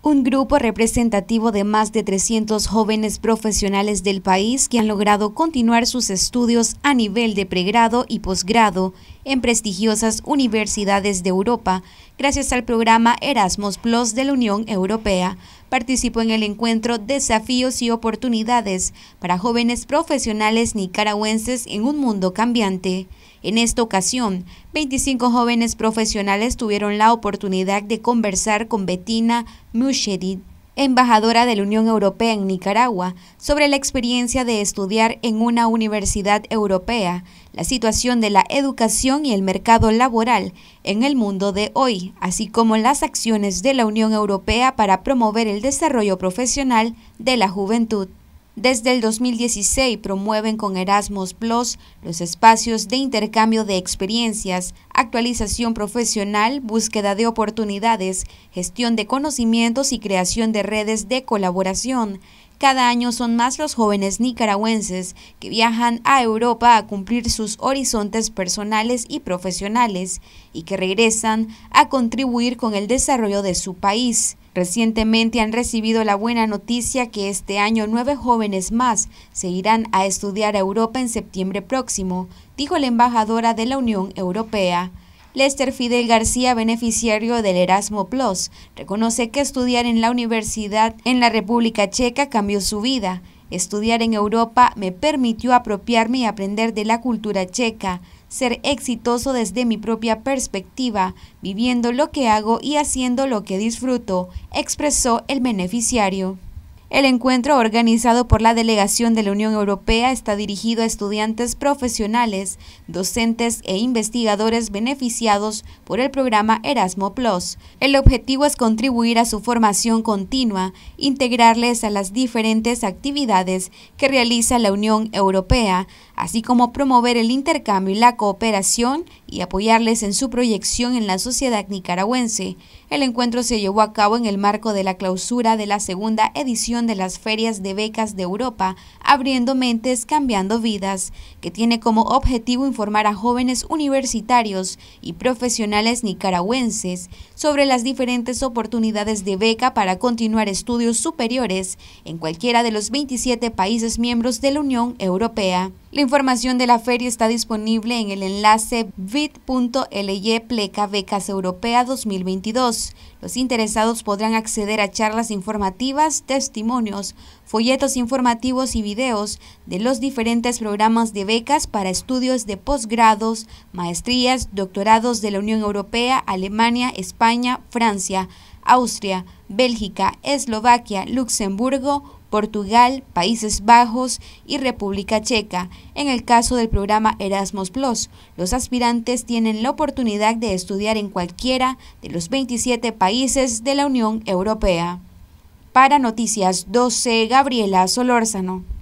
Un grupo representativo de más de 300 jóvenes profesionales del país que han logrado continuar sus estudios a nivel de pregrado y posgrado en prestigiosas universidades de Europa, gracias al programa Erasmus Plus de la Unión Europea. Participó en el encuentro Desafíos y Oportunidades para jóvenes profesionales nicaragüenses en un mundo cambiante. En esta ocasión, 25 jóvenes profesionales tuvieron la oportunidad de conversar con Bettina Mushedit, embajadora de la Unión Europea en Nicaragua, sobre la experiencia de estudiar en una universidad europea, la situación de la educación y el mercado laboral en el mundo de hoy, así como las acciones de la Unión Europea para promover el desarrollo profesional de la juventud. Desde el 2016 promueven con Erasmus Plus los espacios de intercambio de experiencias, actualización profesional, búsqueda de oportunidades, gestión de conocimientos y creación de redes de colaboración. Cada año son más los jóvenes nicaragüenses que viajan a Europa a cumplir sus horizontes personales y profesionales y que regresan a contribuir con el desarrollo de su país. Recientemente han recibido la buena noticia que este año nueve jóvenes más se irán a estudiar a Europa en septiembre próximo, dijo la embajadora de la Unión Europea. Lester Fidel García, beneficiario del Erasmo Plus, reconoce que estudiar en la universidad en la República Checa cambió su vida. Estudiar en Europa me permitió apropiarme y aprender de la cultura checa ser exitoso desde mi propia perspectiva, viviendo lo que hago y haciendo lo que disfruto, expresó el beneficiario. El encuentro organizado por la delegación de la Unión Europea está dirigido a estudiantes profesionales, docentes e investigadores beneficiados por el programa Erasmo Plus. El objetivo es contribuir a su formación continua, integrarles a las diferentes actividades que realiza la Unión Europea, así como promover el intercambio y la cooperación y apoyarles en su proyección en la sociedad nicaragüense. El encuentro se llevó a cabo en el marco de la clausura de la segunda edición de las ferias de becas de Europa, abriendo mentes, cambiando vidas, que tiene como objetivo informar a jóvenes universitarios y profesionales nicaragüenses sobre las diferentes oportunidades de beca para continuar estudios superiores en cualquiera de los 27 países miembros de la Unión Europea. La información de la feria está disponible en el enlace bit.ly pleca becas europea 2022. Los interesados podrán acceder a charlas informativas, testimonios, folletos informativos y videos de los diferentes programas de becas para estudios de posgrados, maestrías, doctorados de la Unión Europea, Alemania, España, Francia, Austria, Bélgica, Eslovaquia, Luxemburgo, Portugal, Países Bajos y República Checa. En el caso del programa Erasmus Plus, los aspirantes tienen la oportunidad de estudiar en cualquiera de los 27 países de la Unión Europea. Para Noticias 12, Gabriela Solórzano.